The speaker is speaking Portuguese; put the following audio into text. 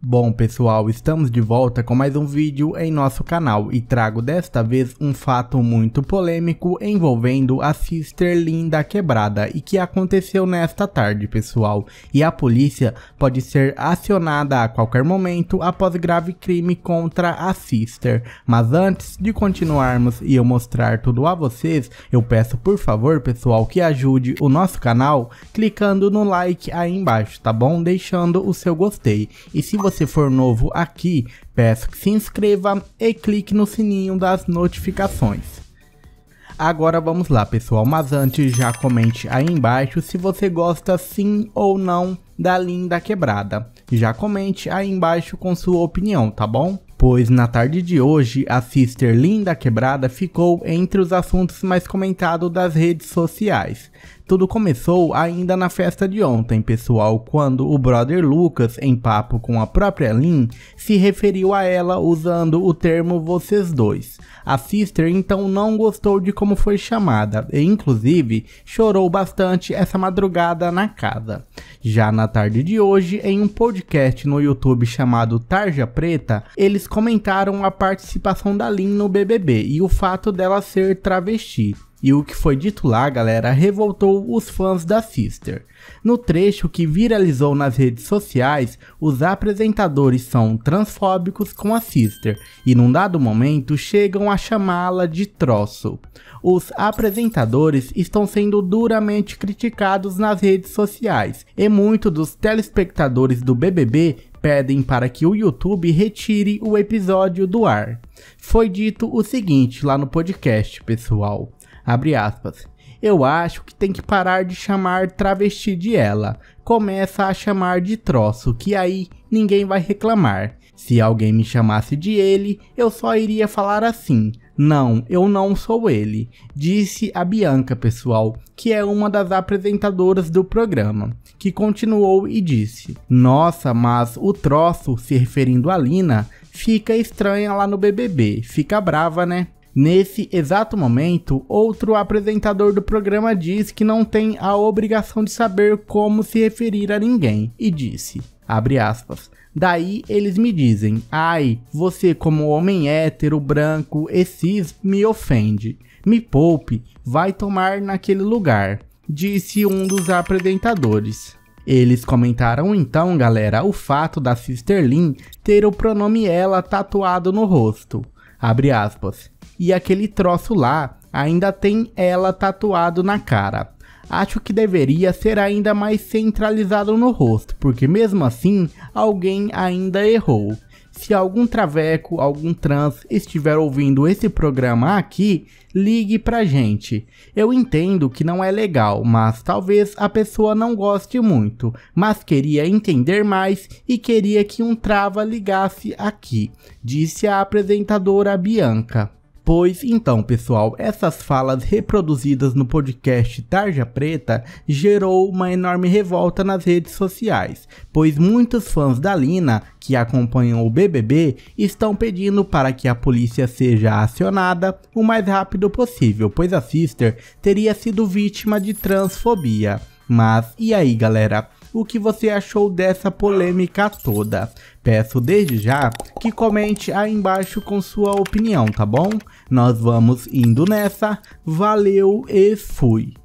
Bom pessoal, estamos de volta com mais um vídeo em nosso canal e trago desta vez um fato muito polêmico envolvendo a Sister Linda Quebrada e que aconteceu nesta tarde pessoal, e a polícia pode ser acionada a qualquer momento após grave crime contra a Sister, mas antes de continuarmos e eu mostrar tudo a vocês, eu peço por favor pessoal que ajude o nosso canal clicando no like aí embaixo, tá bom? Deixando o seu gostei, e se você você for novo aqui, peço que se inscreva e clique no sininho das notificações. Agora vamos lá pessoal, mas antes já comente aí embaixo se você gosta sim ou não da linda quebrada. Já comente aí embaixo com sua opinião, tá bom? Pois na tarde de hoje, a Sister Linda Quebrada ficou entre os assuntos mais comentados das redes sociais. Tudo começou ainda na festa de ontem, pessoal, quando o brother Lucas, em papo com a própria Lin, se referiu a ela usando o termo vocês dois. A sister então não gostou de como foi chamada e, inclusive, chorou bastante essa madrugada na casa. Já na tarde de hoje, em um podcast no YouTube chamado Tarja Preta, eles comentaram a participação da Lin no BBB e o fato dela ser travesti. E o que foi dito lá, galera, revoltou os fãs da Sister. No trecho que viralizou nas redes sociais, os apresentadores são transfóbicos com a Sister e, num dado momento, chegam a chamá-la de troço. Os apresentadores estão sendo duramente criticados nas redes sociais e muitos dos telespectadores do BBB pedem para que o YouTube retire o episódio do ar. Foi dito o seguinte lá no podcast, pessoal. Abre aspas. Eu acho que tem que parar de chamar travesti de ela. Começa a chamar de troço, que aí ninguém vai reclamar. Se alguém me chamasse de ele, eu só iria falar assim: não, eu não sou ele, disse a Bianca, pessoal, que é uma das apresentadoras do programa, que continuou e disse: Nossa, mas o troço, se referindo a Lina, fica estranha lá no BBB, fica brava, né? Nesse exato momento, outro apresentador do programa diz que não tem a obrigação de saber como se referir a ninguém e disse: abre aspas. Daí eles me dizem: "Ai, você como homem hétero, branco e cis me ofende. Me poupe, vai tomar naquele lugar", disse um dos apresentadores. Eles comentaram então, galera, o fato da Sister Lin ter o pronome ela tatuado no rosto. Abre aspas. E aquele troço lá ainda tem ela tatuado na cara. Acho que deveria ser ainda mais centralizado no rosto, porque mesmo assim alguém ainda errou. Se algum traveco, algum trans estiver ouvindo esse programa aqui, ligue pra gente. Eu entendo que não é legal, mas talvez a pessoa não goste muito, mas queria entender mais e queria que um trava ligasse aqui, disse a apresentadora Bianca. Pois então, pessoal, essas falas reproduzidas no podcast Tarja Preta gerou uma enorme revolta nas redes sociais, pois muitos fãs da Lina que acompanham o BBB estão pedindo para que a polícia seja acionada o mais rápido possível, pois a Sister teria sido vítima de transfobia. Mas e aí, galera? o que você achou dessa polêmica toda. Peço desde já que comente aí embaixo com sua opinião, tá bom? Nós vamos indo nessa, valeu e fui!